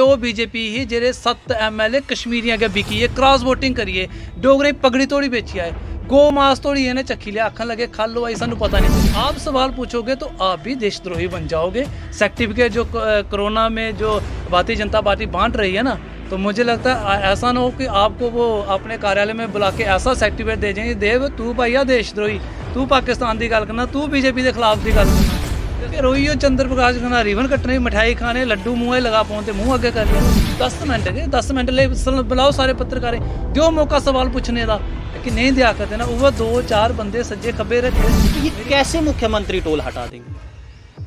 ओ BJP ही जे सत्त M L A कश्मीरियें अग्गें बिकियै cross voting करिए डोगरे पगड़ी तोड़ी बेची आए गौ मास तोड़ी इन्हें चक्की लिया आखन लगे खल होई सानू पता नहीं आप सवाल पूछोगे तो आप भी देशद्रोही बन जाओगे सर्टिफिकेट जो कोरोना में जो भारतीय जनता पार्टी बांट रही है ना तो मुझे लगता है ऐसा ना हो कि आपको वो अपने कार्यालय में बुला के ऐसा सर्टिफिकेट दे जाएंगे देव तू भाइया देशद्रोही तू पाकिस्तान की गल करना तू बीजेपी के खिलाफ की गल करना ਫਿਰ ਉਹੀ ਉਹ ਚੰਦਰ ਪ੍ਰਕਾਸ਼ ਖਣਾ ਰੀਵਨ ਕੱਟਣੇ ਮਠਾਈ ਖਾਣੇ ਲੱਡੂ ਮੂੰਹੇ ਲਗਾ ਪਾਉਂਦੇ ਤੇ ਮੂੰਹ ਅੱਗੇ ਕਰ ਲਿਆ 10 ਮਿੰਟ ਗਏ 10 ਮਿੰਟ ਲਈ ਬੁਲਾਓ ਸਾਰੇ ਪੱਤਰਕਾਰੇ ਦਿਓ ਮੌਕਾ ਸਵਾਲ ਪੁੱਛਣੇ ਦਾ ਕਿ ਨਹੀਂ ਦਿਆ ਕਰਦੇ ਨਾ ਉਹ ਦੋ ਚਾਰ ਬੰਦੇ ਸੱਜੇ ਖੱਬੇ ਰੱਖੇ ਇਹ ਕੈਸੇ ਮੁੱਖ ਮੰਤਰੀ ਟੋਲ ਹਟਾ ਦੇਗੇ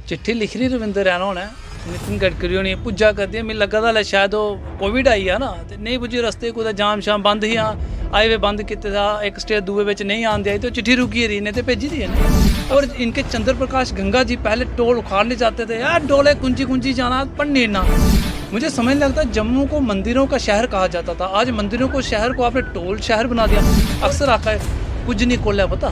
ਚਿੱਠੀ ਲਿਖ ਰਹੀ ਰਵਿੰਦਰ ਐਨੋ ਹੋਣਾ ਨਿਤਿਨ ਗਡਕਰੀ ਨੇ ਪੁੱਜਾ ਕਰਦੀ ਮੈਨੂੰ ਲੱਗਦਾ ਲੈ ਸ਼ਾਇਦ ਉਹ ਕੋਵਿਡ ਆਈ ਆ ਨਾ ਤੇ ਨਹੀਂ ਪੁੱਜੀ ਰਸਤੇ ਕੋਈ ਜਾਮ ਸ਼ਾਮ ਬੰਦ ਹੀ ਆ ਆਏ ਵੇ ਬੰਦ ਕੀਤੇ ਦਾ ਇੱਕ ਸਟੇਜ ਦੂਏ ਵਿੱਚ ਨਹੀਂ ਆਉਂਦੇ ਆਈ ਤੇ ਚਿੱਠੀ ਰੁਕੀ ਰਹੀ ਨੇ ਤੇ ਭੇਜੀ ਦੀ ਨੇ और इनके चंद्र प्रकाश गंगा जी पहले टोल उखाड़ने जाते थे यार डोले कुंजी कुंजी जाना पर ना मुझे समझ लगता है जम्मू को मंदिरों का शहर कहा जाता था आज मंदिरों को शहर को आपने टोल शहर बना दिया अक्सर आका है कुछ नहीं कोल पता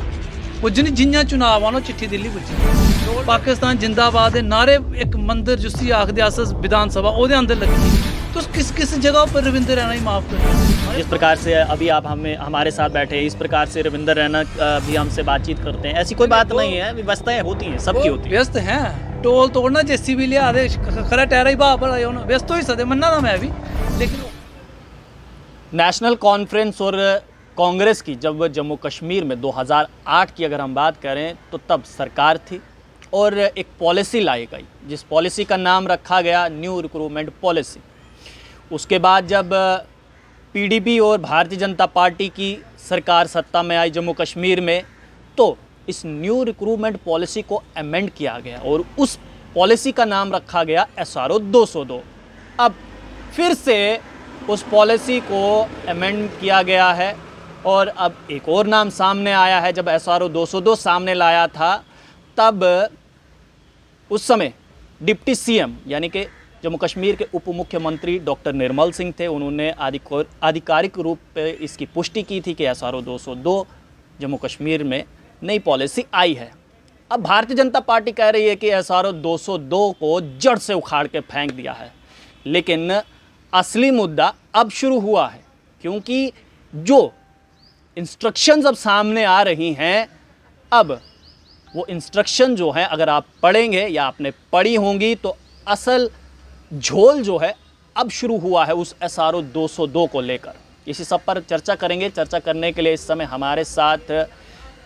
कुछ नहीं जियां चुनाव आनो चिट्ठी दिल्ली पुजी पाकिस्तान जिंदाबाद नारे एक मंदिर ਮੰਦਰ ਜੁਸੀ ਆਖਦੇ ਆਸਸ ਵਿਧਾਨ अंदर लगी कुछ किस किस जगह पर रविंद्र रैना ही माफ़ कर जिस प्रकार से अभी आप हमें हमारे साथ बैठे इस प्रकार से रविंदर रैना भी हमसे बातचीत करते हैं ऐसी कोई बात तो नहीं है व्यवस्थाएं होती हैं सबकी होती है व्यस्त हैं टोल तोड़ना जैसी भी लिया खरा टहरा ही बाप व्यस्त हो तो ही सदे मना था मैं अभी लेकिन नेशनल कॉन्फ्रेंस और कांग्रेस की जब जम्मू कश्मीर में 2008 की अगर हम बात करें तो तब सरकार थी और एक पॉलिसी लाई गई जिस पॉलिसी का नाम रखा गया न्यू रिक्रूटमेंट पॉलिसी उसके बाद जब पीडीपी और भारतीय जनता पार्टी की सरकार सत्ता में आई जम्मू कश्मीर में तो इस न्यू रिक्रूटमेंट पॉलिसी को अमेंड किया गया और उस पॉलिसी का नाम रखा गया एस आर ओ दो सौ दो अब फिर से उस पॉलिसी को अमेंड किया गया है और अब एक और नाम सामने आया है जब एस आर ओ दो सौ दो सामने लाया था तब उस समय डिप्टी सीएम यानी कि जम्मू कश्मीर के उप मुख्यमंत्री डॉक्टर निर्मल सिंह थे उन्होंने आधिकारिक रूप पे इसकी पुष्टि की थी कि एस आर जम्मू कश्मीर में नई पॉलिसी आई है अब भारतीय जनता पार्टी कह रही है कि एस आर को जड़ से उखाड़ के फेंक दिया है लेकिन असली मुद्दा अब शुरू हुआ है क्योंकि जो इंस्ट्रक्शंस अब सामने आ रही हैं अब वो इंस्ट्रक्शन जो हैं अगर आप पढ़ेंगे या आपने पढ़ी होंगी तो असल झोल जो है अब शुरू हुआ है उस एस आर ओ दो को लेकर इसी सब पर चर्चा करेंगे चर्चा करने के लिए इस समय हमारे साथ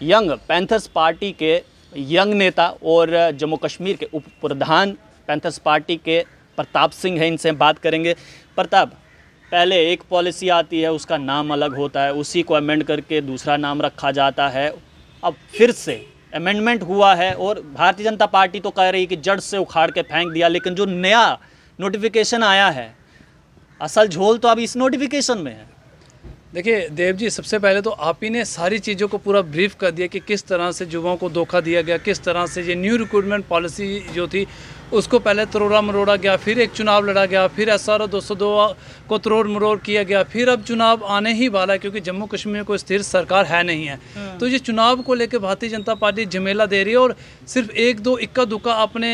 यंग पैंथर्स पार्टी के यंग नेता और जम्मू कश्मीर के उप प्रधान पैंथर्स पार्टी के प्रताप सिंह हैं इनसे बात करेंगे प्रताप पहले एक पॉलिसी आती है उसका नाम अलग होता है उसी को अमेंड करके दूसरा नाम रखा जाता है अब फिर से अमेंडमेंट हुआ है और भारतीय जनता पार्टी तो कह रही है कि जड़ से उखाड़ के फेंक दिया लेकिन जो नया नोटिफिकेशन आया है असल झोल तो अब इस नोटिफिकेशन में है देखिए देव जी सबसे पहले तो आप ही ने सारी चीज़ों को पूरा ब्रीफ कर दिया कि किस तरह से युवाओं को धोखा दिया गया किस तरह से ये न्यू रिक्रूटमेंट पॉलिसी जो थी उसको पहले तरोड़ा मरोड़ा गया फिर एक चुनाव लड़ा गया फिर एस आर दो सौ दो को तरोड़ मरोड़ किया गया फिर अब चुनाव आने ही वाला है क्योंकि जम्मू कश्मीर में कोई स्थिर सरकार है नहीं है हम्म। तो ये चुनाव को लेकर भारतीय जनता पार्टी झमेला दे रही है और सिर्फ एक दो इक्का दुक्का अपने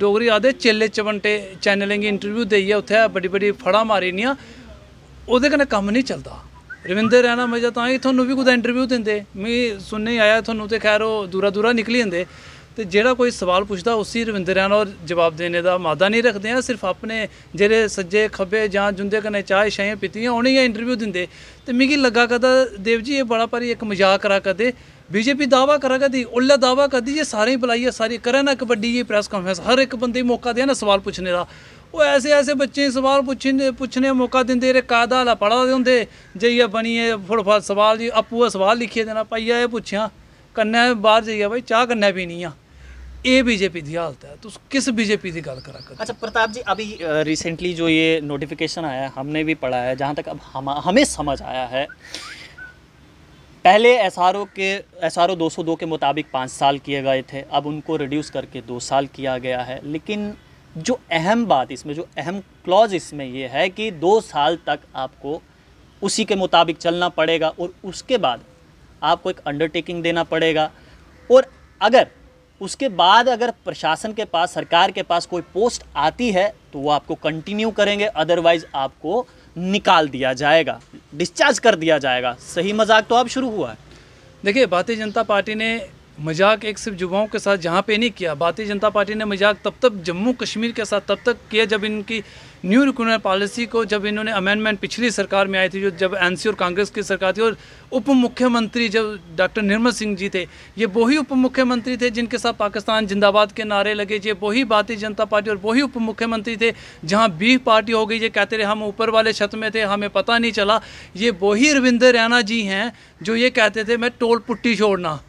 डोगरी आदे चेले चवंटे चैनलें इंटरव्यू देइए उत्थे बड़ी बड़ी फड़ा मारी ओह्दे कम नहीं चलता ਰਵਿੰਦਰ ਰਹਿਣਾ ਮਜਾ ਤਾਂ ਹੀ ਤੁਹਾਨੂੰ ਵੀ ਕੋਈ ਇੰਟਰਵਿਊ ਦਿੰਦੇ ਮੈਂ ਸੁਣਨੇ ਆਇਆ ਤੁਹਾਨੂੰ ਤੇ ਖੈਰ ਉਹ ਦੂਰਾ ਦੂਰਾ ਨਿਕਲੀ ਜਾਂਦੇ ਤੇ ਜਿਹੜਾ ਕੋਈ ਸਵਾਲ ਪੁੱਛਦਾ ਉਸੇ ਰਵਿੰਦਰ ਰਹਿਣਾ ਔਰ ਜਵਾਬ ਦੇਣੇ ਦਾ ਮਾਦਾ ਨਹੀਂ ਰੱਖਦੇ ਆ ਸਿਰਫ ਆਪਣੇ ਜਿਹੜੇ ਸੱਜੇ ਖੱਬੇ ਜਾਂ ਜੁੰਦੇ ਕਨੇ ਚਾਹ ਸ਼ਾਇਆਂ ਪੀਤੀਆਂ ਉਹਨੇ ਹੀ ਇੰਟਰਵਿਊ ਦਿੰਦੇ ਤੇ ਮਿਗੀ ਲੱਗਾ ਕਦਾ ਦੇਵ ਜੀ ਇਹ ਬੜਾ ਪਰ ਇੱਕ ਮਜ਼ਾਕ ਕਰਾ ਕਦੇ ਬੀਜੇਪੀ ਦਾਵਾ ਕਰਾ ਕਦੀ ਉੱਲਾ ਦਾਵਾ ਕਰਦੀ ਜੇ ਸਾਰੇ ਬੁਲਾਈਏ ਸਾਰੇ ਕਰਨ ਇੱਕ ਕਬੱਡੀ ਜੀ ਪ੍ਰੈਸ ਕਾਨਫਰੰਸ ਹਰ ਇੱਕ ਬੰਦੇ ਮੌਕਾ ਦੇ ਨਾ ਸਵਾਲ ਪੁੱਛਣੇ ਦਾ वो ऐसे ऐसे बच्चे सवाल पूछने पूछने मौका दें ਰੇ ਕਾਦਾ ਹਲਾ ਪੜਾ ਦੇ ਹੁੰਦੇ ਜਈਆ ਬਣੀਏ ਫੁੱਟਫਾਲ सवाल जी आप सवाल लिखिए देना ਪਈਆ ये ਪੁੱਛਿਆ ਕੰਨੇ ਬਾਹਰ ਜਾਈਆ ਭਾਈ ਚਾਹ ਕੰਨੇ ਪੀਣੀ है ये बीजेपी की हालत है तो किस बीजेपी की गल करा कर अच्छा प्रताप जी अभी रिसेंटली जो ये नोटिफिकेशन आया हमने भी पढ़ा है जहाँ तक अब हम हमें समझ आया है पहले एस आर ओ के एस आर ओ दो के मुताबिक पाँच साल किए गए थे अब उनको रिड्यूस करके दो साल किया गया है लेकिन जो अहम बात इसमें जो अहम क्लॉज इसमें यह है कि दो साल तक आपको उसी के मुताबिक चलना पड़ेगा और उसके बाद आपको एक अंडरटेकिंग देना पड़ेगा और अगर उसके बाद अगर प्रशासन के पास सरकार के पास कोई पोस्ट आती है तो वो आपको कंटिन्यू करेंगे अदरवाइज़ आपको निकाल दिया जाएगा डिस्चार्ज कर दिया जाएगा सही मजाक तो अब शुरू हुआ है देखिए भारतीय जनता पार्टी ने मजाक एक सिर्फ युवाओं के साथ जहाँ पे नहीं किया भारतीय जनता पार्टी ने मजाक तब तक जम्मू कश्मीर के साथ तब तक किया जब इनकी न्यू रिक्रूटमेंट पॉलिसी को जब इन्होंने अमेंडमेंट पिछली सरकार में आई थी जो जब एनसी और कांग्रेस की सरकार थी और उप मुख्यमंत्री जब डॉक्टर निर्मल सिंह जी थे ये वही उप मुख्यमंत्री थे जिनके साथ पाकिस्तान जिंदाबाद के नारे लगे ये वही भारतीय जनता पार्टी और वही उप मुख्यमंत्री थे जहाँ बी पार्टी हो गई ये कहते रहे हम ऊपर वाले छत में थे हमें पता नहीं चला ये वही रविंदर रैना जी हैं जो ये कहते थे मैं टोल पुट्टी छोड़ना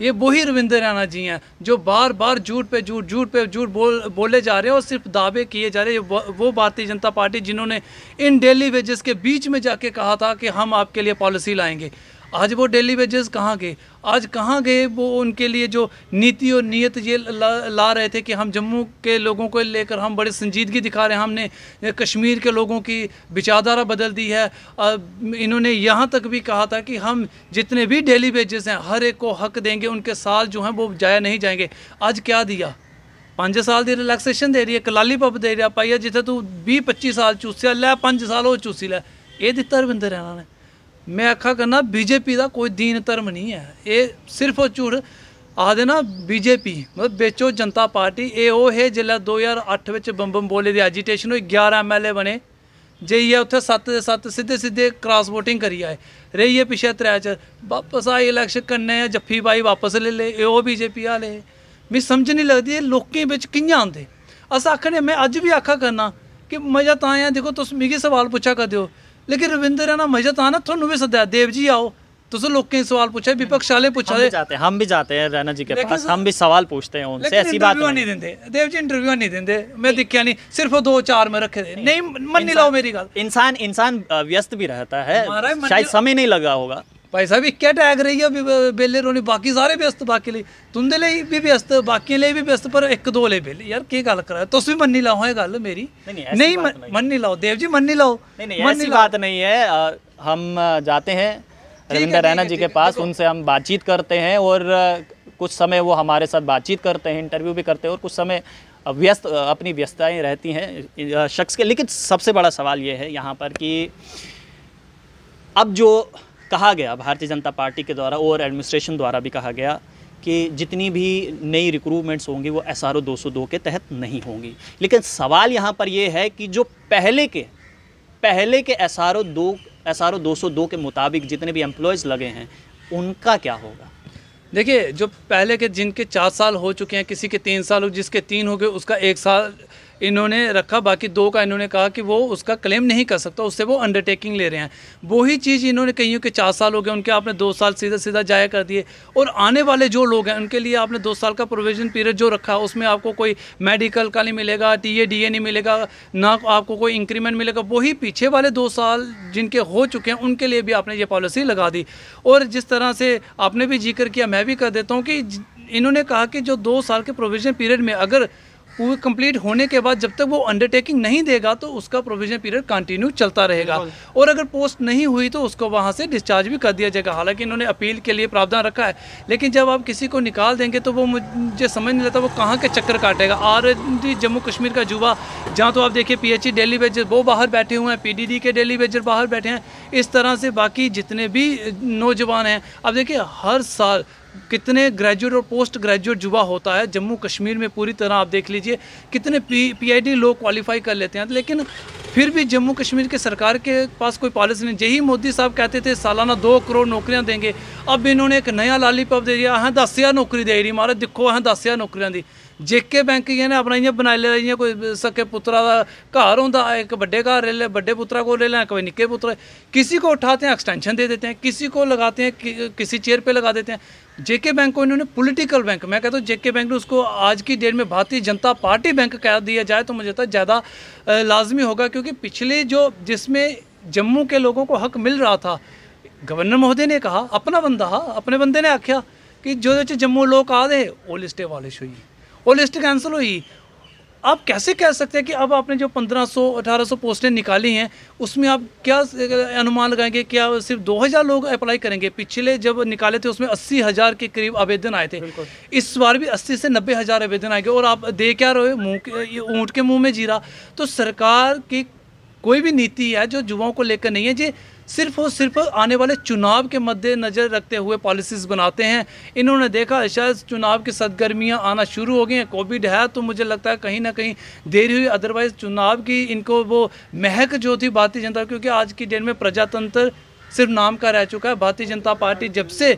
ये वही रविंद्र राणा जी हैं जो बार बार झूठ पे झूठ झूठ पे झूठ बोल बोले जा रहे हैं और सिर्फ दावे किए जा रहे हैं वो भारतीय जनता पार्टी जिन्होंने इन डेली वेजेस के बीच में जाके कहा था कि हम आपके लिए पॉलिसी लाएंगे आज वो डेली वेजेस कहाँ गए आज कहाँ गए वो उनके लिए जो नीति और नीयत ये ला, ला रहे थे कि हम जम्मू के लोगों को लेकर हम बड़े संजीदगी दिखा रहे हैं हमने कश्मीर के लोगों की विचारधारा बदल दी है इन्होंने यहाँ तक भी कहा था कि हम जितने भी डेली वेजेस हैं हर एक को हक देंगे उनके साल जो हैं वो जाया नहीं जाएंगे आज क्या दिया पाँच साल दी रिलैक्सेशन दे रही है कलाली पब दे रहा पाइया ਜਿੱਥੇ तू भी पच्चीस साल चूसिया लै पाँच साल वो चूसी लै ये दिता रविंदर रैना ने ਮੈਂ ਆਖਾ ਕਰਨਾ ਬੀਜੇਪੀ ਦਾ ਕੋਈ ਦੀਨ ਧਰਮ ਨਹੀਂ ਹੈ ਇਹ ਸਿਰਫ ਉਹ ਝੂਠ ਆਦੇ ਨਾ ਬੀਜੇਪੀ ਮਤਲਬ ਵਿੱਚੋ ਜਨਤਾ ਪਾਰਟੀ ਇਹ ਉਹ ਹੈ ਜਿਹੜਾ 2008 ਵਿੱਚ ਬੰਬਮ ਬੋਲੇ ਦੀ ਐਜੀਟੇਸ਼ਨ ਹੋਈ 11 ਐਮਐਲਏ ਬਣੇ ਜੇ ਇਹ ਉੱਥੇ ਸੱਤ ਦੇ ਸੱਤ ਸਿੱਧੇ ਸਿੱਧੇ ਕ੍ਰਾਸ ਵੋਟਿੰਗ ਕਰੀ ਆਏ ਰਹੀ ਇਹ ਪਿਛੇ ਤਰੇ ਚ ਵਾਪਸ ਆਏ ਇਲੈਕਸ਼ਨ ਕਰਨੇ ਆ ਜੱਫੀ ਬਾਈ ਵਾਪਸ ਲੈ ਲੈ ਇਹ ਉਹ ਬੀਜੇਪੀ ਵਾਲੇ ਮੈਨੂੰ ਸਮਝ ਨਹੀਂ ਲੱਗਦੀ ਇਹ ਲੋਕਾਂ ਵਿੱਚ ਕਿੰਨਾ ਆਉਂਦੇ ਅਸਾਂ ਆਖਣੇ ਮੈਂ ਅੱਜ ਵੀ ਆਖਾ ਕਰਨਾ ਕਿ ਮਜ਼ਾ ਤਾਂ ਆਇਆ ਦੇਖੋ ਤੁਸੀਂ ਮਿਗੀ ਸਵਾਲ ਪੁੱਛਾ ਕਰਦੇ ਹੋ लेकिन रविंदर है ना मजा तो आना थोड़ा भी सद्या देव जी आओ तुस लोकें गी सवाल पूछा विपक्ष आह्ले पुच्छा दे जाते हैं हम भी जाते हैं रैना जी के पास हम भी सवाल पूछते हैं उनसे ऐसी बात नहीं नहीं देंगे देव जी इंटरव्यू नहीं देंगे मैं देखा नहीं सिर्फ दो चार में रखे नहीं, नहीं मन नहीं लाओ मेरी गल इंसान इंसान व्यस्त भी रहता है शायद समय नहीं लगा होगा ਭਾਈ ਸਾਹਿਬ इक्के ਅਟੈਕ रही है ਬੇਲੇ ਰੋਣੀ ਬਾਕੀ ਸਾਰੇ ਵਿਅਸਤ लिए ਲਈ भी व्यस्त बाकी ਵਿਅਸਤ ਬਾਕੀ ਲਈ ਵੀ ਵਿਅਸਤ ਪਰ ਇੱਕ यार ਲਈ गल करा तुम भी मनी लाओ ਮੰਨੀ गल मेरी नहीं, ਮੇਰੀ नहीं, ਮੰਨੀ ਲਾਓ ਦੇਵ ਜੀ ਮੰਨੀ ਲਾਓ नहीं नहीं बात नहीं है हम जाते हैं रविंदर रैना जी के पास उनसे हम बातचीत करते हैं और कुछ समय वो हमारे साथ बातचीत करते हैं इंटरव्यू भी करते हैं और कुछ समय व्यस्त अपनी व्यस्तताएं रहती हैं शख्स के लेकिन सबसे बड़ा सवाल ये है यहाँ पर कि अब जो कहा गया भारतीय जनता पार्टी के द्वारा और एडमिनिस्ट्रेशन द्वारा भी कहा गया कि जितनी भी नई रिक्रूटमेंट्स होंगी वो एस आर के तहत नहीं होंगी लेकिन सवाल यहाँ पर यह है कि जो पहले के पहले के एस आर ओ दो एस आर ओ के मुताबिक जितने भी एम्प्लॉयज़ लगे हैं उनका क्या होगा देखिए जो पहले के जिनके चार साल हो चुके हैं किसी के तीन साल हो जिसके तीन हो गए उसका एक साल इन्होंने रखा बाकी दो का इन्होंने कहा कि वो उसका क्लेम नहीं कर सकता उससे वो अंडरटेकिंग ले रहे हैं वही चीज़ इन्होंने कही कि चार साल हो गए उनके आपने दो साल सीधा सीधा जाया कर दिए और आने वाले जो लोग हैं उनके लिए आपने दो साल का प्रोविजन पीरियड जो रखा उसमें आपको कोई मेडिकल का नहीं मिलेगा टी ए डी ए नहीं मिलेगा ना आपको कोई इंक्रीमेंट मिलेगा वही पीछे वाले दो साल जिनके हो चुके हैं उनके लिए भी आपने ये पॉलिसी लगा दी और जिस तरह से आपने भी जिक्र किया मैं भी कर देता हूँ कि इन्होंने कहा कि जो दो साल के प्रोविजन पीरियड में अगर वो कंप्लीट होने के बाद जब तक वो अंडरटेकिंग नहीं देगा तो उसका प्रोविजन पीरियड कंटिन्यू चलता रहेगा और अगर पोस्ट नहीं हुई तो उसको वहाँ से डिस्चार्ज भी कर दिया जाएगा हालांकि इन्होंने अपील के लिए प्रावधान रखा है लेकिन जब आप किसी को निकाल देंगे तो वो मुझे समझ नहीं आता वो कहाँ के चक्कर काटेगा आर जम्मू कश्मीर का युवा जहाँ तो आप देखिए पी डेली बेजर वो बाहर बैठे हुए हैं पी के डेली बेजर बाहर बैठे हैं इस तरह से बाकी जितने भी नौजवान हैं अब देखिए हर साल कितने ग्रेजुएट और पोस्ट ग्रेजुएट युवा होता है जम्मू कश्मीर में पूरी तरह आप देख लीजिए कितने पी पीआईडी लोग क्वालिफाई कर लेते हैं लेकिन फिर भी जम्मू कश्मीर के सरकार के पास कोई पॉलिसी नहीं यही मोदी साहब कहते थे सालाना दो करोड़ नौकरियां देंगे अब इन्होंने एक नया लालीपॉप दे दिया अहें दस हज़ार नौकरी दे रही महाराज दिखो अहें दस हज़ार नौकरियां दी जेके बैंक इ'यां ने अपना इं बनाई लेकिन कोई सके पुत्रा का घर हों एक बड़े घर ले बड़े पुत्रा को ले लें कोई निके पुत्र किसी को उठाते हैं एक्सटेंशन दे देते हैं किसी को लगाते हैं कि, किसी चेयर पर लगा देते हैं जेके बैंक को इन्होंने पोलिटिकल बैंक मैं कहता हूँ जेके बैंक ने उसको आज की डेट में भारतीय जनता पार्टी बैंक कह दिया जाए तो मुझे तो ज़्यादा लाजमी होगा क्योंकि पिछले जो जिसमें जम्मू के लोगों को हक मिल रहा था गवर्नर महोदय ने कहा अपना बंदा हा अपने बंदे ने आख्या कि जो जम्मू लोग आ रहे वो लिस्टे वालिश हुई वो लिस्ट कैंसिल हुई आप कैसे कह सकते हैं कि अब आपने जो 1500 1800 पोस्टें निकाली हैं उसमें आप क्या अनुमान लगाएंगे क्या सिर्फ 2000 लोग अप्लाई करेंगे पिछले जब निकाले थे उसमें अस्सी हज़ार के करीब आवेदन आए थे इस बार भी अस्सी से नब्बे हज़ार आवेदन आएंगे और आप दे क्या रहे मुँह ऊँट के मुँह में जीरा तो सरकार की कोई भी नीति है जो युवाओं को लेकर नहीं है जी सिर्फ और सिर्फ आने वाले चुनाव के मद्देनज़र रखते हुए पॉलिसीज़ बनाते हैं इन्होंने देखा शायद चुनाव की सरगर्मियाँ आना शुरू हो गई हैं कोविड है तो मुझे लगता है कहीं ना कहीं देरी हुई अदरवाइज़ चुनाव की इनको वो महक जो थी भारतीय जनता क्योंकि आज की डेट में प्रजातंत्र सिर्फ नाम का रह चुका है भारतीय जनता पार्टी जब से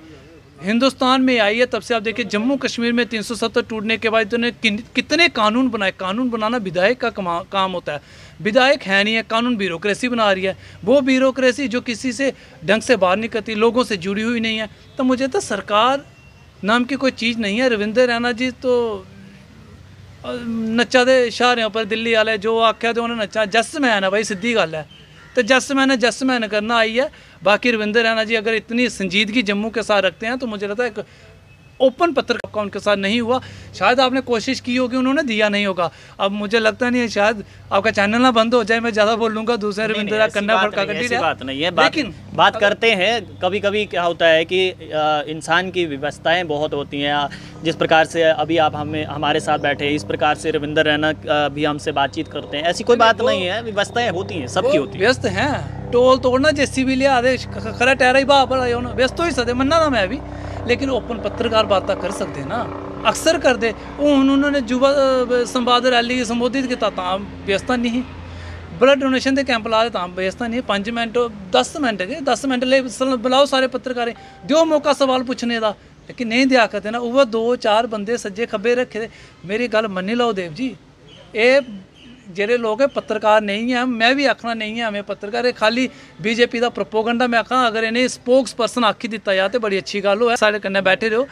हिंदुस्तान में आई है तब से आप देखिए जम्मू कश्मीर में 370 टूटने के बाद इतने कितने कानून बनाए कानून बनाना विधायक का काम होता है विधायक है नहीं है कानून ब्यूरोक्रेसी बना रही है वो ब्यूरोक्रेसी जो किसी से ढंग से बाहर नहीं करती लोगों से जुड़ी हुई नहीं है तो मुझे तो सरकार नाम की कोई चीज़ नहीं है रविंदर रैना जी तो नचा दे इशारे पर दिल्ली वाले जो आख्या तो उ'नें नचा जसमैन है भाई सीधी गल है तो जसमैन है जसमैन करना आई ऐ बाकी रविंदर रैना जी अगर इतनी संजीदगी जम्मू के साथ रखते हैं तो मुझे लगता है एक ओपन पत्र का उनके साथ नहीं हुआ शायद आपने कोशिश की होगी उन्होंने दिया नहीं होगा अब मुझे लगता नहीं है शायद आपका चैनल ना बंद हो जाए मैं ज़्यादा बोल लूंगा दूसरे रविंदर कन्ना बात नहीं है लेकिन बात करते हैं कभी कभी क्या होता है कि इंसान की व्यवस्थाएं बहुत होती हैं जिस प्रकार से अभी आप हमें हमारे साथ बैठे इस प्रकार से रविंदर रैना भी हमसे बातचीत करते हैं ऐसी कोई बात नहीं है व्यवस्थाएं होती हैं सबकी होती है व्यस्त हैं टोल तोड़ना जैसी भी लिया दे खरा टहरा ही होना व्यस्त हो ही सकते मन्ना था मैं भी लेकिन ओपन पत्रकार बात कर सकते ना अक्सर कर हूँ उन्होंने युवा संवाद रैली संबोधित किया व्यस्त नहीं ਬਲੱਡ ਡੋਨੇਸ਼ਨ ਦੇ ਕੈਂਪ ਲਾ ਦੇ ਤਾਂ ਬੇਸ ਤਾਂ ਨਹੀਂ 5 ਮਿੰਟ 10 ਮਿੰਟ ਗਏ 10 ਮਿੰਟ ਲਈ ਬੁਲਾਓ ਸਾਰੇ ਪੱਤਰਕਾਰੇ ਦਿਓ ਮੌਕਾ ਸਵਾਲ ਪੁੱਛਣੇ ਦਾ ਲੇਕਿਨ ਨਹੀਂ ਦਿਆ ਕਰਦੇ ਨਾ ਉਹ ਦੋ ਚਾਰ ਬੰਦੇ ਸੱਜੇ ਖੱਬੇ ਰੱਖੇ ਮੇਰੀ ਗੱਲ ਮੰਨ ਲਓ ਦੇਵ ਜੀ ਇਹ ਜਿਹੜੇ ਲੋਕ ਹੈ ਪੱਤਰਕਾਰ ਨਹੀਂ ਹੈ ਮੈਂ ਵੀ ਆਖਣਾ ਨਹੀਂ ਹੈ ਮੈਂ ਪੱਤਰਕਾਰ ਇਹ ਖਾਲੀ ਬੀਜੇਪੀ ਦਾ ਪ੍ਰੋਪੋਗੈਂਡਾ ਮੈਂ ਆਖਾਂ ਅਗਰ ਇਹਨੇ ਸਪੋਕਸ ਪਰਸਨ ਆਖੀ ਦਿੱਤਾ ਜਾਂ ਤੇ ਬੜੀ ਅੱਛੀ ਗੱਲ ਹੋਇਆ ਸਾਡੇ ਕੰਨੇ ਬੈਠੇ ਰਹੋ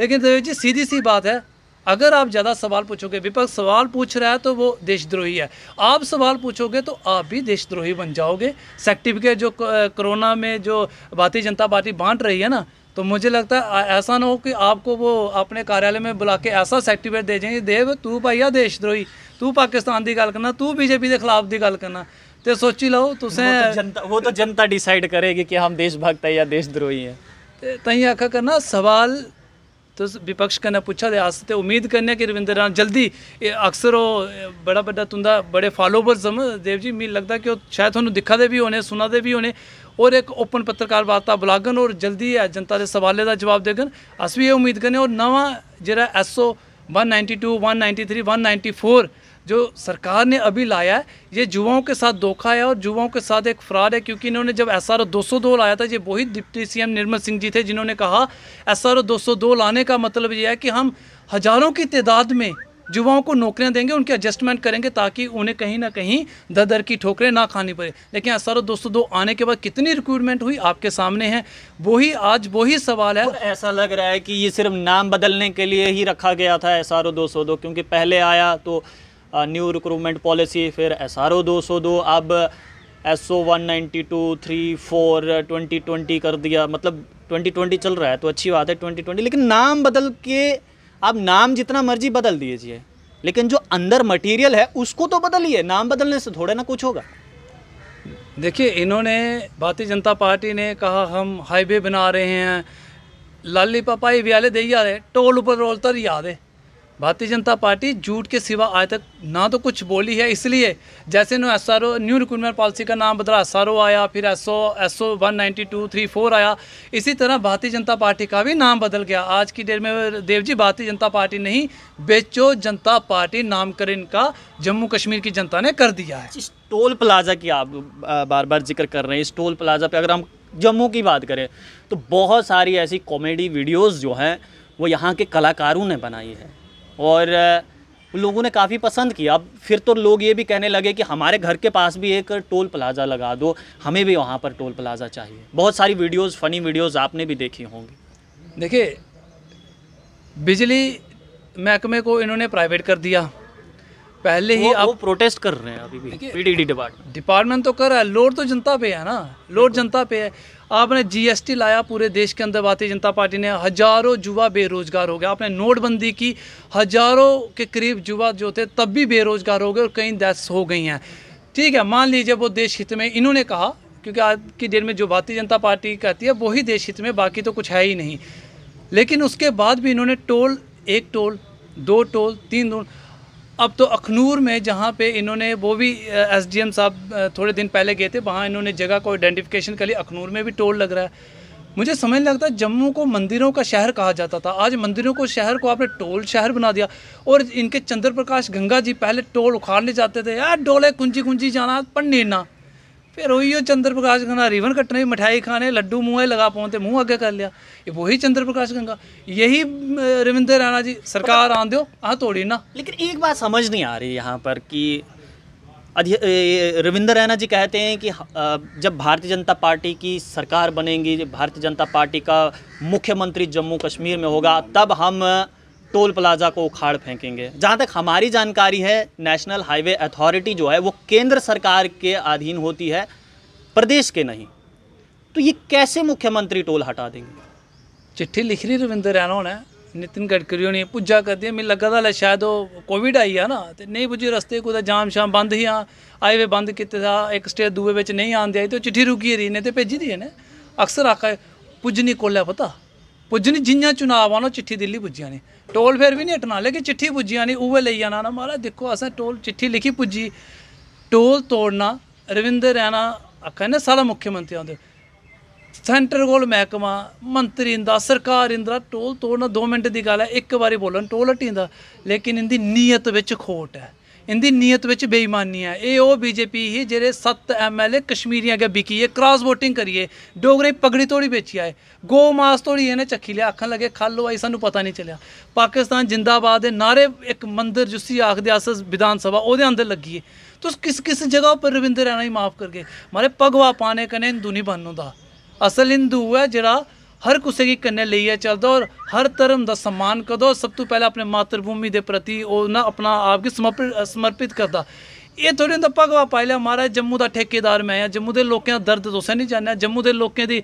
ਲੇਕਿਨ ਦੇਵ ਜੀ ਸਿੱਧੀ ਸੀ ਬਾਤ ਹੈ अगर आप ज़्यादा सवाल पूछोगे विपक्ष सवाल पूछ रहा है तो वो देशद्रोही है आप सवाल पूछोगे तो आप भी देशद्रोही बन जाओगे सर्टिफिकेट जो कोरोना में जो भारतीय जनता पार्टी बांट रही है ना तो मुझे लगता है ऐसा ना हो कि आपको वो अपने कार्यालय में बुला के ऐसा सर्टिफिकेट दे जाएंगे देव तू भाइया देशद्रोही तू पाकिस्तान की गल करना तू बीजेपी के खिलाफ की गल करना तो सोची लो तुसें वो तो जनता वो तो जनता डिसाइड करेगी कि हम देशभक्त है या देशद्रोही है तो आखा करना सवाल ਤੁਸ ਵਿਪਕਸ਼ ਕਨੇ ਪੁੱਛਾ ਦੇ ਅਸ ਤੇ ਉਮੀਦ ਕਰਨੇ ਕਿ ਰਵਿੰਦਰ ਰਾਣਾ ਜਲਦੀ ਅਕਸਰ ਉਹ ਬੜਾ ਵੱਡਾ ਤੁੰਦਾ ਬੜੇ ਫਾਲੋਅਰ ਜਮ ਦੇਵ ਜੀ ਮੈਨੂੰ ਲੱਗਦਾ ਕਿ ਉਹ ਸ਼ਾਇਦ ਤੁਹਾਨੂੰ ਦਿਖਾ ਦੇ ਵੀ ਹੋਣੇ ਸੁਣਾ ਦੇ ਵੀ ਹੋਣੇ ਔਰ ਇੱਕ ਓਪਨ ਪੱਤਰਕਾਰ ਵਾਰਤਾ ਬਲਾਗਨ ਔਰ ਜਲਦੀ ਹੈ ਜਨਤਾ ਦੇ ਸਵਾਲੇ ਦਾ ਜਵਾਬ ਦੇਗਨ ਅਸ ਵੀ ਇਹ ਉਮੀਦ ਕਰਨੇ ਔਰ ਨਵਾਂ ਜਿਹੜਾ ਐਸਓ 192 193 194 जो सरकार ने अभी लाया है ये युवाओं के साथ धोखा है और युवाओं के साथ एक फ्रॉड है क्योंकि इन्होंने जब एस आर दो लाया था ये वही डिप्टी सी निर्मल सिंह जी थे जिन्होंने कहा एस आर दो लाने का मतलब ये है कि हम हज़ारों की तादाद में युवाओं को नौकरियां देंगे उनके एडजस्टमेंट करेंगे ताकि उन्हें कहीं ना कहीं दर दर की ठोकरें ना खानी पड़े लेकिन एस आर दो आने के बाद कितनी रिक्रूटमेंट हुई आपके सामने है वही आज वही सवाल है ऐसा लग रहा है कि ये सिर्फ नाम बदलने के लिए ही रखा गया था एस आर क्योंकि पहले आया तो न्यू रिक्रूटमेंट पॉलिसी फिर एस आर ओ दो सौ दो अब S O one ninety two three four twenty twenty कर दिया मतलब ट्वेंटी ट्वेंटी चल रहा है तो अच्छी बात है ट्वेंटी ट्वेंटी लेकिन नाम बदल के आप नाम जितना मर्जी बदल दीजिए लेकिन जो अंदर मटेरियल है उसको तो बदलिए नाम बदलने से थोड़ा ना कुछ होगा देखिए इन्होंने भारतीय जनता पार्टी ने कहा हम हाईवे बना रहे हैं लाली पापाई ब्याले दे टोल ऊपर रोल तर जा रहे भारतीय जनता पार्टी झूठ के सिवा आज तक ना तो कुछ बोली है इसलिए जैसे no S R O new recruitment policy का नाम बदला एस आर ओ आया फिर S O S O one ninety two three four आया इसी तरह भारतीय जनता पार्टी का भी नाम बदल गया आज की डेट में देव जी भारतीय जनता पार्टी नहीं बेचो जनता पार्टी नामकरण का जम्मू कश्मीर की जनता ने कर दिया है इस टोल प्लाजा की आप बार बार जिक्र कर रहे हैं इस टोल प्लाजा पर अगर हम जम्मू की बात करें तो बहुत सारी ऐसी कॉमेडी वीडियोज़ जो हैं वो यहाँ के कलाकारों ने बनाई है और उन लोगों ने काफ़ी पसंद किया अब फिर तो लोग ये भी कहने लगे कि हमारे घर के पास भी एक टोल प्लाज़ा लगा दो हमें भी वहाँ पर टोल प्लाज़ा चाहिए बहुत सारी वीडियोस फ़नी वीडियोस आपने भी देखी होंगी देखिए बिजली महकमे को इन्होंने प्राइवेट कर दिया पहले ही आप प्रोटेस्ट कर रहे हैं अभी भी पीडीडी डिपार्टमेंट डिपार्टमेंट तो कर रहा है लोड तो जनता पे है ना लोड जनता पे है आपने जीएसटी लाया पूरे देश के अंदर भारतीय जनता पार्टी ने हज़ारों युवा बेरोज़गार हो गए आपने नोटबंदी की हज़ारों के करीब युवा जो थे तब भी बेरोज़गार हो गए और कई डेस्क हो गई हैं ठीक है मान लीजिए वो देश हित में इन्होंने कहा क्योंकि आज की डेट में जो भारतीय जनता पार्टी कहती है वही देश हित में बाकी तो कुछ है ही नहीं लेकिन उसके बाद भी इन्होंने टोल एक टोल दो टोल तीन टोल अब तो अखनूर में जहाँ पे इन्होंने वो भी एसडीएम साहब थोड़े दिन पहले गए थे वहाँ इन्होंने जगह को आइडेंटिफिकेशन कर लिया अखनूर में भी टोल लग रहा है मुझे समझ लगता है जम्मू को मंदिरों का शहर कहा जाता था आज मंदिरों को शहर को आपने टोल शहर बना दिया और इनके चंद्र प्रकाश गंगा जी पहले टोल उखाड़ने जाते थे यार डोले कुंजी कुंजी जाना पन्नी ना फिर उही चंद्र प्रकाश गंगा रिवन कट्टने मिठाई खाने लड्डू मुँह लगा पाते मुँह अगे कर लिया वही चंद्र प्रकाश गंगा यही रविंदर राणा जी सरकार आन दो तोड़ी ना लेकिन एक बात समझ नहीं आ रही यहाँ पर कि रविंदर रैना जी कहते हैं कि जब भारतीय जनता पार्टी की सरकार बनेगी भारतीय जनता पार्टी का मुख्यमंत्री जम्मू कश्मीर में होगा तब हम टोल प्लाजा को उखाड़ फेंकेंगे जहाँ तक हमारी जानकारी है नेशनल हाईवे अथॉरिटी जो है वो केंद्र सरकार के अधीन होती है प्रदेश के नहीं तो ये कैसे मुख्यमंत्री टोल हटा देंगे चिट्ठी लिख रही रविंदर रैना ने नितिन गडकरी होनी पुजा कर दिया मैं लगा था शायद वो कोविड आई है ना तो नहीं पुजी रस्ते कुछ जाम शाम बंद ही हाईवे बंद किए एक स्टेट दुए बच्च नहीं आन देआ चिट्ठी रुकी रही इ'नें तो भेजी दी है अक्सर आखा नहीं कोल पता ਪੁੱਜਣ ਜਿੰਨਾਂ ਚੁਣਾਵਾਂ ਨੂੰ ਚਿੱਠੀ ਦਿੱਲੀ ਪੁੱਜੀਆਂ ਨੇ ਟੋਲ ਫੇਰ ਵੀ ਨਹੀਂ ਹਟਣਾ ਲੇਕਿਨ ਚਿੱਠੀ ਪੁੱਜੀਆਂ ਨੇ ਉਹ ਲਈ ਜਾਣਾ ਨਾ ਮਾਰਾ ਦੇਖੋ ਅਸਾਂ ਟੋਲ ਚਿੱਠੀ ਲਿਖੀ ਪੁੱਜੀ ਟੋਲ ਤੋੜਨਾ ਰਵਿੰਦਰ ਰੈਣਾ ਆਖਾ ਨੇ ਸਾਰਾ ਮੁੱਖ ਮੰਤਰੀ ਆਉਂਦੇ ਸੈਂਟਰ ਕੋਲ ਮਹਿਕਮਾ ਮੰਤਰੀ ਇੰਦਾ ਸਰਕਾਰ ਇੰਦਰਾ ਟੋਲ ਤੋੜਨਾ 2 ਮਿੰਟ ਦੀ ਗੱਲ ਹੈ ਇੱਕ ਵਾਰੀ ਬੋਲਣ ਟੋਲ ਹਟਿੰਦਾ ਲੇਕਿਨ ਇੰਦੀ ਨੀਅਤ ਵਿੱਚ ਖੋਟ ਹੈ ਇੰਦੀ ਨੀਅਤ ਵਿੱਚ ਬੇਈਮਾਨੀ ਹੈ ਇਹ ਉਹ ਬੀਜੇਪੀ ਹੀ ਜਿਹੜੇ 7 ਐਮਐਲਏ ਕਸ਼ਮੀਰੀਆਂ ਅਗੇ ਵਿਕੀਏ ਕ੍ਰਾਸ ਵੋਟਿੰਗ ਕਰੀਏ ਡੋਗਰੇ ਪਗੜੀ ਤੋੜੀ ਵਿੱਚ ਆਏ ਗੋ ਮਾਸ ਤੋੜੀ ਇਹਨੇ ਚੱਖੀ ਲਿਆ ਅੱਖਾਂ ਲਗੇ ਖਾਲੋ ਆਈ ਸਾਨੂੰ ਪਤਾ ਨਹੀਂ ਚੱਲਿਆ ਪਾਕਿਸਤਾਨ ਜਿੰਦਾਬਾਦ ਦੇ ਨਾਰੇ ਇੱਕ ਮੰਦਿਰ ਜੁਸੀ ਆਖਦੇ ਆਸਸ ਵਿਧਾਨ ਸਭਾ ਉਹਦੇ ਅੰਦਰ ਲੱਗੀਏ ਤੁਸ ਕਿਸ ਕਿਸ ਜਗ੍ਹਾ ਉੱਪਰ ਰਵਿੰਦਰ ਰਾਣਾ ਹੀ ਮਾਫ ਕਰਕੇ ਮਾਰੇ ਪਗਵਾ ਪਾਣੇ ਕਨੇ ਹਿੰਦੂ ਨਹੀਂ ਦਾ ਅਸਲ ਹਿੰਦੂ ਹੈ ਜਿਹੜਾ ਹਰ ਕਿਸੇ ਦੀ ਕੰਨੇ ਲਈਏ ਚੱਲਦਾ ਔਰ ਹਰ ਧਰਮ ਦਾ ਸਨਮਾਨ ਕਰਦਾ ਸਭ ਤੋਂ ਪਹਿਲਾਂ ਆਪਣੇ ਮਾਤਰ ਭੂਮੀ ਦੇ ਪ੍ਰਤੀ ਉਹ ਨਾ ਆਪਣਾ ਆਪ ਕੀ ਸਮਰਪਿਤ ਕਰਦਾ ਇਹ ਥੋੜੀ ਦਾ ਭਗਵਾ ਪਾਇ ਲਿਆ ਮਹਾਰਾਜ ਜੰਮੂ ਦਾ ਠੇਕੇਦਾਰ ਮੈਂ ਆ ਜੰਮੂ ਦੇ ਲੋਕਾਂ ਦਾ ਦਰਦ ਤੁਸੀਂ ਨਹੀਂ ਜਾਣਿਆ ਜੰਮੂ ਦੇ ਲੋਕਾਂ ਦੀ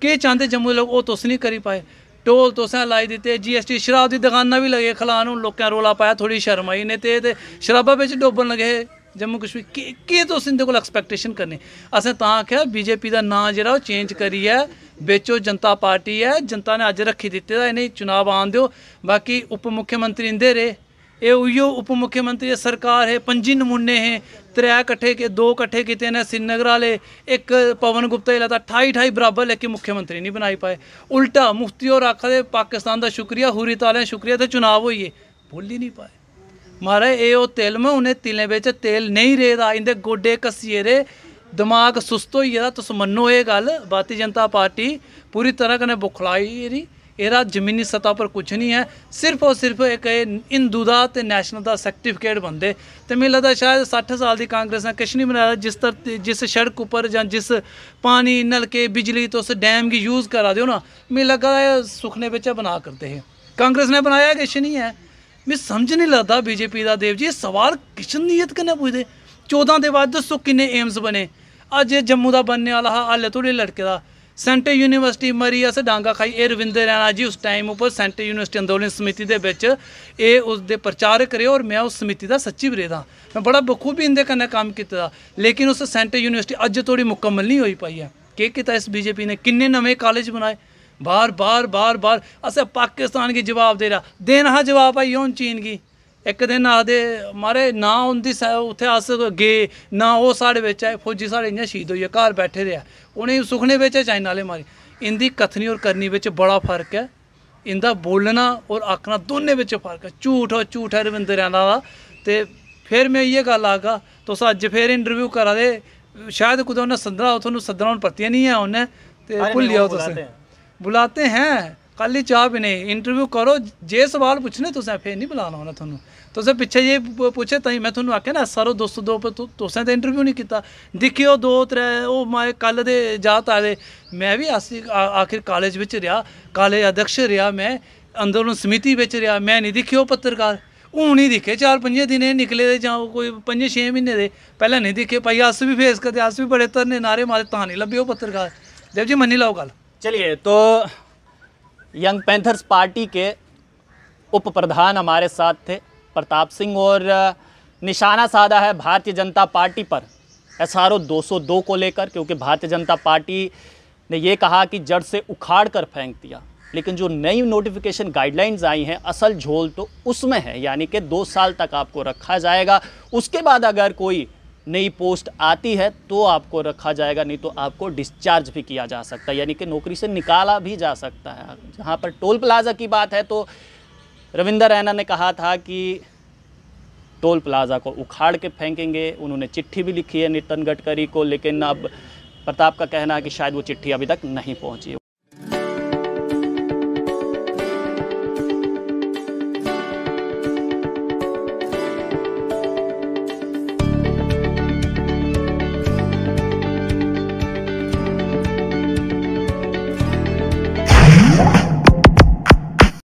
ਕੀ ਚਾਹੁੰਦੇ ਜੰਮੂ ਦੇ ਲੋਕ ਉਹ ਤੁਸੀਂ ਨਹੀਂ ਕਰੀ ਪਾਏ ਟੋਲ ਤੁਸੀਂ ਲਾਈ ਦਿੱਤੇ ਜੀਐਸਟੀ ਸ਼ਰਾਬ ਦੀ ਦੁਕਾਨਾਂ ਵੀ ਲਗੇ ਖਲਾਨ ਨੂੰ ਲੋਕਾਂ ਰੋਲਾ ਪਾਇਆ ਥੋੜੀ ਸ਼ਰਮ ਆਈ ਨੇ ਤੇ ਤੇ ਸ਼ਰਾਬਾਂ ਵਿੱਚ ਡੋਬਣ ਲਗੇ ਜੰਮੂ ਕਸ਼ਮੀਰ ਕੀ ਕੀ ਤੁਸੀਂ ਦੇ ਕੋਲ ਐਕਸਪੈਕਟੇਸ਼ਨ ਕਰਨੀ ਅਸੀਂ ਤਾਂ ਆਖਿਆ ਬੀਜੇਪੀ ਦਾ ਨਾਂ ਜਿਹੜਾ ਉਹ ਚੇਂਜ ਕਰੀ ਹੈ ਵੇਚੋ ਜਨਤਾ ਪਾਰਟੀ ਹੈ ਜਨਤਾ ਨੇ ਅੱਜ ਰੱਖੀ ਦਿੱਤੇ ਦਾ ਇਹਨੇ ਚੁਣਾਵ ਆਣ ਦਿਓ ਬਾਕੀ ਉਪ ਮੁੱਖ ਮੰਤਰੀ ਇੰਦੇ ਰੇ ਇਹ ਉਹੀਓ ਉਪ ਮੁੱਖ ਮੰਤਰੀ ਸਰਕਾਰ ਹੈ ਪੰਜੀ ਨਮੂਨੇ ਹੈ ਤਰੇ ਇਕੱਠੇ ਕੇ ਦੋ ਇਕੱਠੇ ਕੀਤੇ ਨੇ ਸਿੰਨਗਰ ਵਾਲੇ ਇੱਕ ਪਵਨ ਗੁਪਤਾ ਹੀ ਲਾਤਾ 28 28 ਬਰਾਬਰ ਲੈ ਕੇ ਮੁੱਖ ਮੰਤਰੀ ਨਹੀਂ ਬਣਾਈ ਪਾਏ ਉਲਟਾ ਮੁਫਤੀ ਰੱਖਾ ਆਖਦੇ ਪਾਕਿਸਤਾਨ ਦਾ ਸ਼ੁਕਰੀਆ ਹੂਰੀ ਤਾਲਿਆਂ ਸ਼ੁਕਰੀਆ ਤੇ ਚੋਣ ਹੋਈਏ ਬੋਲੀ ਨਹੀਂ ਪਾਏ ਮਹਾਰਾਜ ਇਹ ਉਹ ਤੇਲ ਮੈਂ ਉਹਨੇ ਤਿਲੇ ਵਿੱਚ ਤੇਲ ਨਹੀਂ ਰੇਦਾ ਇਹਦੇ ਗੋਡੇ ਕਸੀਏ ਰੇ ਦਿਮਾਗ ਸੁਸਤ ਹੋਈ ਜਾਂਦਾ ਤੁਸ ਮੰਨੋ ਇਹ ਗੱਲ ਬਾਤੀ ਜਨਤਾ ਪਾਰਟੀ ਪੂਰੀ ਤਰ੍ਹਾਂ ਕਨੇ ਬੁਖਲਾਈ ਇਹਦੀ ਇਹਦਾ ਜ਼ਮੀਨੀ ਸਤਾ ਪਰ ਕੁਝ ਨਹੀਂ ਹੈ ਸਿਰਫ ਉਹ ਸਿਰਫ ਇੱਕ ਹਿੰਦੂ ਦਾ ਤੇ ਨੈਸ਼ਨਲ ਦਾ ਸਰਟੀਫਿਕੇਟ ਬੰਦੇ ਤੇ ਮੈਨੂੰ ਲੱਗਦਾ ਸ਼ਾਇਦ 60 ਸਾਲ ਦੀ ਕਾਂਗਰਸ ਨੇ ਕਿਛ ਨਹੀਂ ਬਣਾਇਆ ਜਿਸ ਤਰ ਜਿਸ ਸੜਕ ਉੱਪਰ ਜਾਂ ਜਿਸ ਪਾਣੀ ਨਲਕੇ ਬਿਜਲੀ ਤੋਂ ਉਸ ਡੈਮ ਦੀ ਯੂਜ਼ ਕਰਾ ਦਿਓ ਨਾ ਮੈਨੂੰ ਲੱਗਦਾ ਸੁਖਨੇ ਵਿੱਚ ਬਣਾ ਕਰਦੇ ਹੈ ਕਾਂਗਰਸ ਨੇ ਬਣਾਇਆ ਕਿਛ ਨਹੀਂ ਹੈ ਮੈਨੂੰ ਸਮਝ ਨਹੀਂ ਲੱਗਦਾ ਬੀਜੇਪੀ ਦਾ ਦੇਵ ਜੀ ਸਵਾਲ ਕਿਛ ਨੀਅਤ ਕਨੇ ਪੁੱਛਦੇ 14 ਦੇ ਬਾਅਦ ਦੱਸੋ ਕਿੰਨੇ ਏਮਸ ਬਣੇ ਅੱਜ ਇਹ ਜੰਮੂ ਦਾ ਬੰਨੇ ਵਾਲਾ ਹਾਲੇ ਤੋੜੇ ਲੜਕੇ ਦਾ ਸੈਂਟਰ ਯੂਨੀਵਰਸਿਟੀ ਮਰੀਅਸ ਡਾਂਗਾ ਖਾਈ ਇਹ ਰਵਿੰਦਰ ਰਾਣਾ ਜੀ ਉਸ ਟਾਈਮ ਉੱਪਰ ਸੈਂਟਰ ਯੂਨੀਵਰਸਿਟੀ ਅੰਦੋਲਨ ਸਮਿਤੀ ਦੇ ਵਿੱਚ ਇਹ ਉਸ ਦੇ ਪ੍ਰਚਾਰਕ ਰਿਹਾ ਔਰ ਮੈਂ ਉਸ ਸਮਿਤੀ ਦਾ ਸੱਚੀ ਬਰੇਦਾ ਮੈਂ ਬੜਾ ਬਖੂਬੀ ਇਹਦੇ ਕੰਨੇ ਕੰਮ ਕੀਤਾ ਲੇਕਿਨ ਉਸ ਸੈਂਟਰ ਯੂਨੀਵਰਸਿਟੀ ਅੱਜ ਤੋੜੀ ਮੁਕੰਮਲ ਨਹੀਂ ਹੋਈ ਪਾਈ ਆ ਕੀ ਕੀਤਾ ਇਸ ਬੀਜੇਪੀ ਨੇ ਕਿੰਨੇ ਨਵੇਂ ਕਾਲਜ ਬਣਾਏ ਬਾਰ ਬਾਰ ਬਾਰ ਬਾਰ ਅਸਾਂ ਪਾਕਿਸਤਾਨ ਕੀ ਜਵਾਬ ਦੇ ਰਹਾ ਦੇਨਾ ਜਵਾਬ ਆਈ ਹੁਣ ਚੀਨ ਕੀ ਇੱਕ ਦਿਨ ਆਦੇ ਮਾਰੇ ਨਾ ਹੁੰਦੀ ਉੱਥੇ ਅਸ ਗਏ ਨਾ ਉਹ ਸਾਡੇ ਵਿੱਚ ਆਏ ਫੌਜੀ ਸਾਡੇ ਇੰਨੇ ਸ਼ਹੀਦ ਹੋਏ ਘਰ ਬੈਠੇ ਰਿਆ ਉਹਨੇ ਸੁਖਨੇ ਵਿੱਚ ਚਾਈਨ ਵਾਲੇ ਮਾਰੇ ਇੰਦੀ ਕਥਨੀ ਔਰ ਕਰਨੀ ਵਿੱਚ ਬੜਾ ਫਰਕ ਹੈ ਇੰਦਾ ਬੋਲਣਾ ਔਰ ਆਖਣਾ ਦੋਨੇ ਵਿੱਚ ਫਰਕ ਹੈ ਝੂਠ ਔਰ ਝੂਠ ਹੈ ਰਵਿੰਦਰ ਰਾਣਾ ਦਾ ਤੇ ਫਿਰ ਮੈਂ ਇਹ ਗੱਲ ਆਗਾ ਤੁਸੀਂ ਅੱਜ ਫੇਰ ਇੰਟਰਵਿਊ ਕਰਾ ਦੇ ਸ਼ਾਇਦ ਕੁਦੋਂ ਨਾ ਸੰਦਰਾ ਤੁਹਾਨੂੰ ਸੰਦਰਾ ਹੁਣ ਪਤੀਆਂ ਨਹੀਂ ਆ ਉਹਨੇ ਤੇ ਭੁੱਲ ਜਾਓ ਤੁਸੀਂ ਬੁਲਾਤੇ ਹੈ ਕੱਲੀ ਚਾਹ ਵੀ ਨਹੀਂ ਇੰਟਰਵਿਊ ਕਰੋ ਜੇ ਸਵਾਲ ਪੁੱਛਨੇ ਤੁਸੀਂ ਫੇਰ ਨਹੀਂ ਬੁਲਾਣਾ ਉਹਨਾਂ ਤੁਹਾਨੂੰ ਤੁਸੀਂ ਪਿੱਛੇ ਜੇ ਪੁੱਛੇ ਤਾਂ ਮੈਂ ਤੁਹਾਨੂੰ ਆਖਿਆ ਨਾ ਸਰੋ ਦੋਸਤੋ ਦੋ ਤੁਸੀਂ ਤਾਂ ਇੰਟਰਵਿਊ ਨਹੀਂ ਕੀਤਾ ਦੇਖਿਓ ਦੋ ਤਰੇ ਉਹ ਮੈਂ ਕੱਲ ਦੇ ਜਾਤ ਆਲੇ ਮੈਂ ਵੀ ਆਸੀ ਆਖਿਰ ਕਾਲਜ ਵਿੱਚ ਰਿਹਾ ਕਾਲਜ ਅਧਿਕਸ਼ ਰਿਹਾ ਮੈਂ ਅੰਦਰੋਂ ਸਮਿਤੀ ਵਿੱਚ ਰਿਹਾ ਮੈਂ ਨਹੀਂ ਦੇਖਿਓ ਪੱਤਰਕਾਰ ਹੁਣ ਹੀ ਦੇਖੇ ਚਾਰ ਪੰਜ ਦਿਨੇ ਨਿਕਲੇ ਜਾਂ ਕੋਈ ਪੰਜ ਛੇ ਮਹੀਨੇ ਦੇ ਪਹਿਲਾਂ ਨਹੀਂ ਦੇਖੇ ਭਾਈ ਆਸ ਵੀ ਫੇਸ ਕਰਦੇ ਆਸ ਵੀ ਬੜੇ ਤਰਨੇ ਨਾਰੇ ਮਾਰੇ ਤਾਂ ਨਹੀਂ ਲੱਭਿਓ ਪੱਤਰਕਾਰ ਦੇਵ ਜੀ ਮੰਨੀ ਲਾਓ ਗੱਲ ਚਲਿਏ ਤੋ ਯੰਗ ਪੈਂਥਰਸ ਪਾਰਟੀ ਕੇ ਉਪ ਪ੍ਰਧਾਨ ਹਮਾਰੇ ਸਾਥ ਥੇ प्रताप सिंह और निशाना साधा है भारतीय जनता पार्टी पर एस आर ओ दो को लेकर क्योंकि भारतीय जनता पार्टी ने ये कहा कि जड़ से उखाड़ कर फेंक दिया लेकिन जो नई नोटिफिकेशन गाइडलाइंस आई हैं असल झोल तो उसमें है यानी कि दो साल तक आपको रखा जाएगा उसके बाद अगर कोई नई पोस्ट आती है तो आपको रखा जाएगा नहीं तो आपको डिस्चार्ज भी किया जा सकता है यानी कि नौकरी से निकाला भी जा सकता है जहाँ पर टोल प्लाजा की बात है तो रविंदर रैना ने कहा था कि टोल प्लाजा को उखाड़ के फेंकेंगे उन्होंने चिट्ठी भी लिखी है नितिन गडकरी को लेकिन अब प्रताप का कहना है कि शायद वो चिट्ठी अभी तक नहीं पहुंची